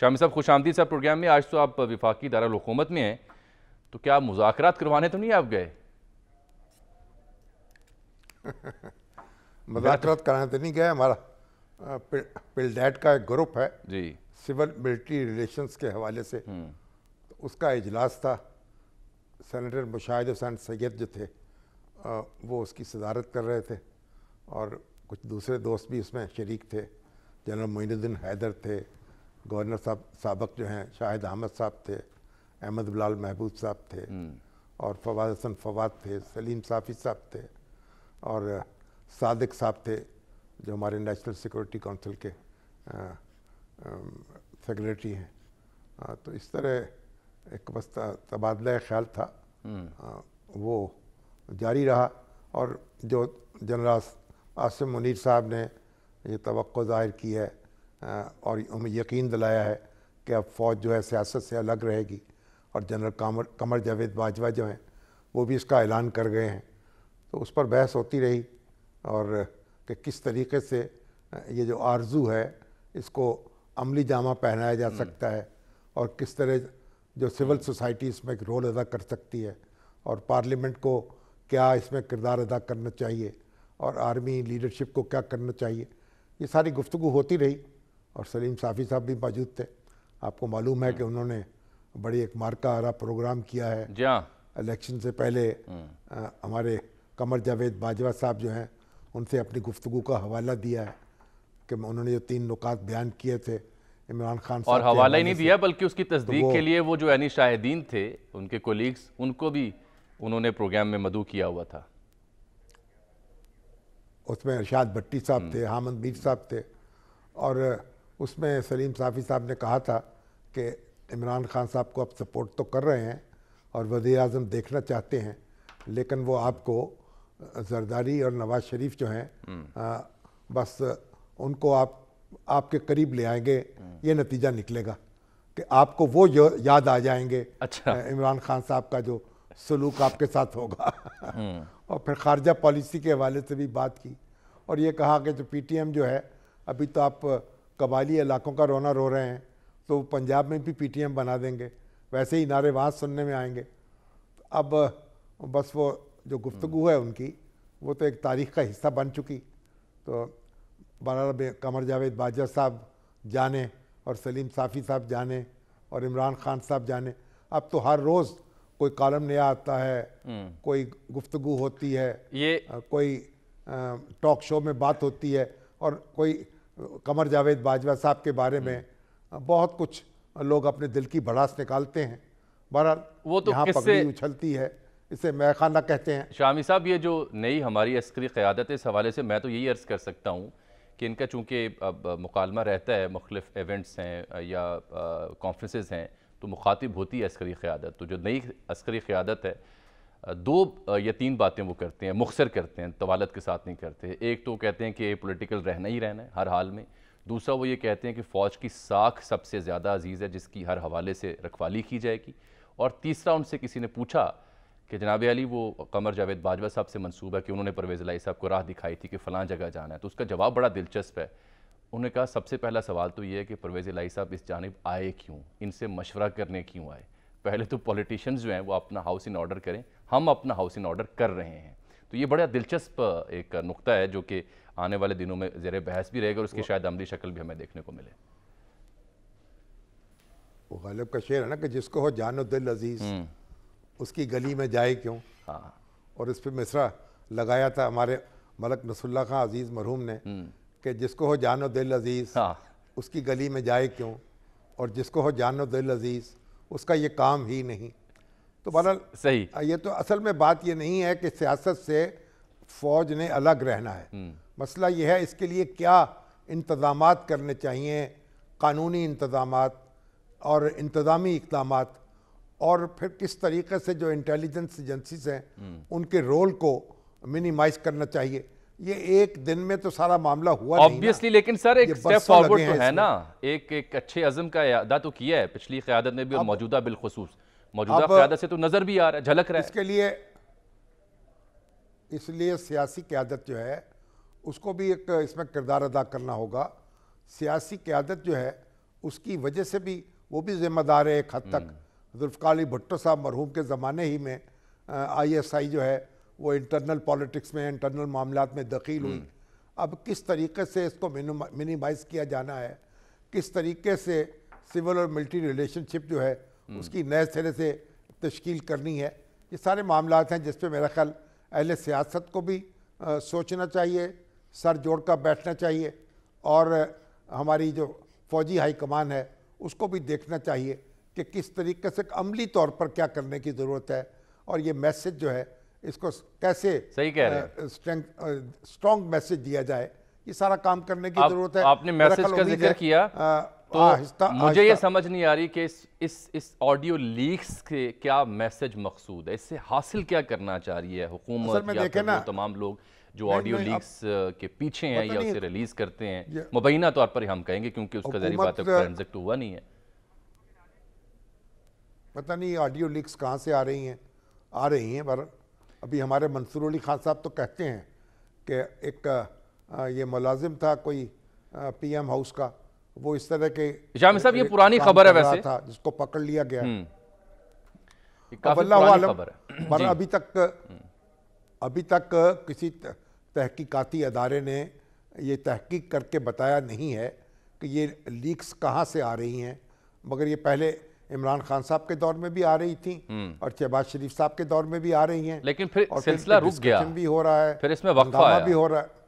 शामी साहब खुश आमदी साहब प्रोग्राम में आज तो आप विफाकी दारकूमत में हैं तो क्या आप मुजाकर करवाने तो नहीं आप गए मुजाकर कराने तो नहीं गए हमारा पिलडेट का एक ग्रुप है जी सिविल मिलिट्री रिलेशन के हवाले से हम्म। तो उसका इजलास था सेनेटर मुशाहिद हुसैन सैद जो थे आ, वो उसकी सदारत कर रहे थे और कुछ दूसरे दोस्त भी उसमें शरीक थे जनरल मोइनुद्दीन हैदर थे गवर्नर साहब सबक जो हैं शाहिद अहमद साहब थे अहमद बिलाल महबूब साहब थे हम्म। और फवाद हसन फवाद थे सलीम साफ़ी साहब थे और सादिक साहब थे जो हमारे नेशनल सिक्योरिटी काउंसिल के सेक्रेटरी हैं आ, तो इस तरह एक बस तबादला ख्याल था आ, हम्म। वो जारी रहा और जो जनरल आसिम मुनीर साहब ने ये तो ज़ाहिर की है और हमें यकीन दिलाया है कि अब फ़ौज जो है सियासत से अलग रहेगी और जनरल कमर कमर जावेद बाजवा जो हैं वो भी इसका ऐलान कर गए हैं तो उस पर बहस होती रही और कि किस तरीके से ये जो आरजू है इसको अमली जामा पहनाया जा हम्म। सकता है और किस तरह जो सिविल सोसाइटी इसमें एक रोल अदा कर सकती है और पार्लियामेंट को क्या इसमें किरदार अदा करना चाहिए और आर्मी लीडरशिप को क्या करना चाहिए ये सारी गुफ्तु होती रही और सलीम साफ़ी साहब भी मौजूद थे आपको मालूम है कि हम्म। उन्होंने बड़ी एक मार्का हरा प्रोग्राम किया है हाँ। इलेक्शन से पहले आ, हम्म। हमारे कमर जावेद बाजवा साहब जो हैं उनसे अपनी गुफ्तु का हवाला दिया है कि उन्होंने जो तीन नुकात बयान किए थे इमरान खान और हवाला ही नहीं दिया बल्कि उसकी तस्दीक तो के लिए वो जो एनी शाहिदीन थे उनके कोलीग्स उनको भी उन्होंने प्रोग्राम में मधु किया हुआ था उसमें अरशाद भट्टी साहब हम्म। थे हामद मीर साहब थे और उसमें सलीम साफ़ी साहब ने कहा था कि इमरान खान साहब को आप सपोर्ट तो कर रहे हैं और वज़ी अजम देखना चाहते हैं लेकिन वो आपको जरदारी और नवाज शरीफ जो हैं हम्म। बस उनको आप आपके करीब ले आएंगे हम्म। ये नतीजा निकलेगा कि आपको वो याद आ जाएंगे अच्छा इमरान खान साहब का जो सलूक आपके साथ होगा हम्म। और फिर खारजा पॉलिसी के हवाले से भी बात की और ये कहा कि जो पीटीएम जो है अभी तो आप कबायली इलाकों का रोना रो रहे हैं तो पंजाब में भी पीटीएम बना देंगे वैसे ही नारे वहाँ सुनने में आएंगे अब बस वो जो गुफ्तु हम्म। है उनकी वो तो एक तारीख का हिस्सा बन चुकी तो बहरहाल कमर जावेद बाजा साहब जाने और सलीम साफ़ी साहब जाने और इमरान खान साहब जाने अब तो हर रोज़ कोई कॉलम नया आता है हम्म। कोई गुफ्तगु होती है ये कोई टॉक शो में बात होती है और कोई कमर जावेद बाजवा साहब के बारे में बहुत कुछ लोग अपने दिल की भड़ास निकालते हैं बहरहाल वो तो यहाँ पगड़ी उछलती है इसे मैखाना कहते हैं शामी साहब ये जो नई हमारी अस्करी क़्यादत इस हवाले से मैं तो यही अर्ज़ कर सकता हूँ कि इनका चूँकि अब मुकालमा रहता है मुख्तफ इवेंट्स हैं या कॉन्फ्रेंसेज हैं तो मुखातिब होती है अस्करी क़्यादत तो जो नई अस्करी क़्यादत है दो या तीन बातें वो करते हैं मुखसर करते हैं तवालत के साथ नहीं करते एक तो कहते हैं कि पोलिटिकल रहना ही रहना है हर हाल में दूसरा वो ये कहते हैं कि फ़ौज की साख सबसे ज़्यादा अजीज़ है जिसकी हर हवाले से रखवाली की जाएगी और तीसरा उनसे किसी ने पूछा कि जनाब अली वो कमर जावेद बाजवा साहब से मंसूब है कि उन्होंने परवेज़ लाई साहब को राह दिखाई थी कि फ़लाँ जगह जाना है तो उसका जवाब बड़ा दिलचस्प है उन्होंने कहा सबसे पहला सवाल तो ये है कि परवेज़ लाई साहब इस जानब आए क्यों इनसे मशवरा करने क्यों आए पहले तो पॉलिटिशियंस जो हैं वो अपना हाउस इन ऑर्डर करें हम अपना हाउस इन ऑर्डर कर रहे हैं तो ये बड़ा दिलचस्प एक नुकता है जो कि आने वाले दिनों में ज़र बहस भी रहेगा और उसकी शायद अमली शक्ल भी हमें देखने को मिले वो गालिब का शेर है ना कि जिसको हो जानो दिल अजीज हम्म। उसकी गली में जाए क्यों हाँ और इस पर मिसरा लगाया था हमारे मलक नसुल्ला खां अजीज़ मरहूम ने हम्म। कि जिसको हो जानो दिल अजीज़ हाँ। उसकी गली में जाए क्यों और जिसको हो जानो दिल अजीज़ उसका ये काम ही नहीं तो बहरहाल सही ये तो असल में बात ये नहीं है कि सियासत से फौज ने अलग रहना है हम्म। मसला ये है इसके लिए क्या इंतजाम करने चाहिए कानूनी इंतजाम और इंतज़ामी इकदाम और फिर किस तरीके से जो इंटेलिजेंस एजेंसीज हैं हम्म। उनके रोल को मिनिमाइज करना चाहिए ये एक दिन में तो सारा मामला हुआ ऑब्वियसली लेकिन सर एक स्टेप फॉरवर्ड तो है ना एक एक अच्छे अजम का अदा तो किया है पिछली क्यादत में भी और मौजूदा बिलखसूस मौजूदा क्यादत से तो नजर भी आ रहा है झलक रहा है इसके लिए इसलिए सियासी क्यादत जो है उसको भी एक इसमें किरदार अदा करना होगा सियासी क्यादत जो है उसकी वजह से भी वो भी जिम्मेदार है एक हद तक हम्म। जुल्फ़ार भुट्टो साहब मरहूम के ज़माने ही में आईएसआई जो है वो इंटरनल पॉलिटिक्स में इंटरनल मामला में दखील हुई हम्म। अब किस तरीके से इसको मिनिमाइज किया जाना है किस तरीके से सिविल और मिलिट्री रिलेशनशिप जो है हम्म। उसकी नए सिरे से तश्कील करनी है ये सारे मामला हैं जिस पर मेरा ख्याल अहल सियासत को भी आ, सोचना चाहिए सर जोड़ कर बैठना चाहिए और हमारी जो फौजी हाईकमान है उसको भी देखना चाहिए कि किस तरीके से अमली तौर पर क्या करने की ज़रूरत है और ये मैसेज जो है इसको कैसे सही कह रहे हैं स्ट्रॉन्ग मैसेज दिया जाए ये सारा काम करने की जरूरत है आपने मैसेज का जिक्र किया आ, तो आहिस्ता, हाँ, हाँ, मुझे आहिस्ता। ये समझ नहीं आ रही कि इस इस इस ऑडियो लीक्स के क्या मैसेज मकसूद है इससे हासिल क्या करना चाह रही है हुकूमत या ना तमाम लोग जो ऑडियो लीक्स के पीछे हैं या उसे रिलीज करते हैं मुबैना तौर पर हम कहेंगे क्योंकि उसका जरिए बात प्रोजेक्ट तो हुआ नहीं है पता नहीं ऑडियो लीक्स कहाँ से आ रही हैं आ रही हैं पर अभी हमारे मंसूर अली खान साहब तो कहते हैं कि एक ये मुलाजिम था कोई पीएम हाउस का वो इस तरह के साहब ये पुरानी खबर है वैसे था जिसको पकड़ लिया गया हम्म। आलम पर अभी तक अभी तक किसी तहकीकाती अदारे ने ये तहकीक करके बताया नहीं है कि ये लीक्स कहाँ से आ रही हैं मगर ये पहले इमरान खान साहब के दौर में भी आ रही थी हम्म। और शहबाज शरीफ साहब के दौर में भी आ रही हैं लेकिन फिर सिलसिला रुक गया भी हो रहा है फिर इसमें वक्फा भी हो रहा है